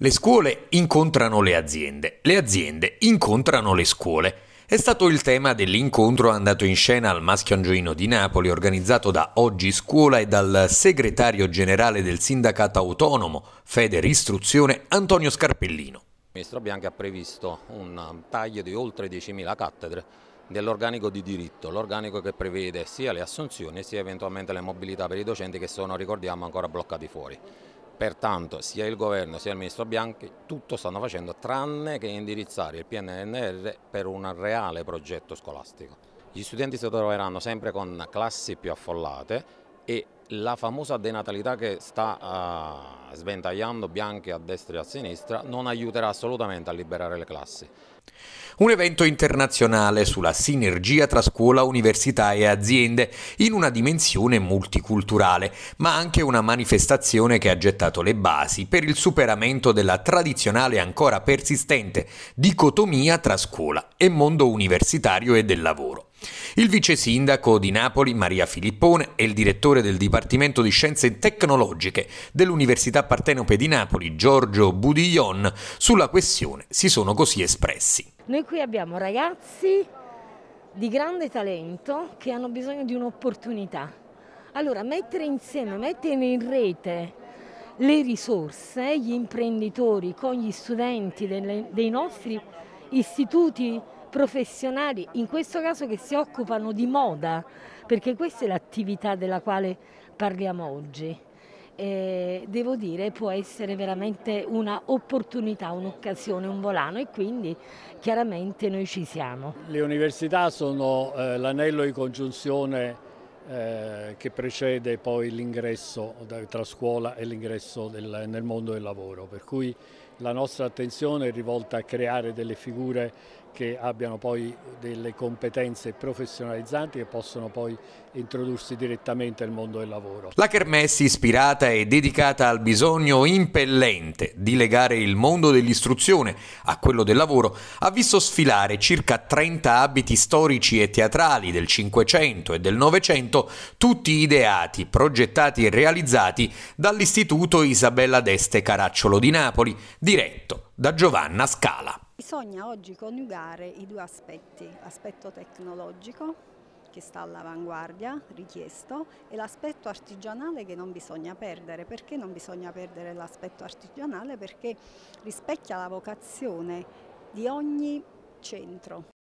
Le scuole incontrano le aziende, le aziende incontrano le scuole. È stato il tema dell'incontro andato in scena al Maschio Angioino di Napoli, organizzato da Oggi Scuola e dal segretario generale del sindacato autonomo, Feder Istruzione, Antonio Scarpellino. Il Ministro Bianchi ha previsto un taglio di oltre 10.000 cattedre dell'organico di diritto, l'organico che prevede sia le assunzioni sia eventualmente le mobilità per i docenti che sono, ricordiamo, ancora bloccati fuori. Pertanto sia il governo sia il ministro Bianchi tutto stanno facendo tranne che indirizzare il PNNR per un reale progetto scolastico. Gli studenti si troveranno sempre con classi più affollate e la famosa denatalità che sta uh, eh, sventagliando bianche a destra e a sinistra non aiuterà assolutamente a liberare le classi. Un evento internazionale sulla sinergia tra scuola, università e aziende in una dimensione multiculturale, ma anche una manifestazione che ha gettato le basi per il superamento della tradizionale e ancora persistente dicotomia tra scuola e mondo universitario e del lavoro. Il vice sindaco di Napoli, Maria Filippone, e il direttore del Dipartimento di Scienze Tecnologiche dell'Università Partenope di Napoli, Giorgio Budiglion, sulla questione si sono così espressi. Noi qui abbiamo ragazzi di grande talento che hanno bisogno di un'opportunità. Allora, mettere insieme, mettere in rete le risorse, gli imprenditori con gli studenti delle, dei nostri istituti professionali, in questo caso che si occupano di moda, perché questa è l'attività della quale parliamo oggi. E eh, devo dire può essere veramente un'opportunità, un'occasione, un volano e quindi chiaramente noi ci siamo. Le università sono eh, l'anello di congiunzione eh, che precede poi l'ingresso tra scuola e l'ingresso nel mondo del lavoro. Per cui la nostra attenzione è rivolta a creare delle figure che abbiano poi delle competenze professionalizzanti che possono poi introdursi direttamente nel mondo del lavoro. La Kermessi ispirata e dedicata al bisogno impellente di legare il mondo dell'istruzione a quello del lavoro ha visto sfilare circa 30 abiti storici e teatrali del Cinquecento e del Novecento appunto tutti ideati, progettati e realizzati dall'Istituto Isabella d'Este Caracciolo di Napoli, diretto da Giovanna Scala. Bisogna oggi coniugare i due aspetti, l'aspetto tecnologico che sta all'avanguardia, richiesto, e l'aspetto artigianale che non bisogna perdere. Perché non bisogna perdere l'aspetto artigianale? Perché rispecchia la vocazione di ogni centro.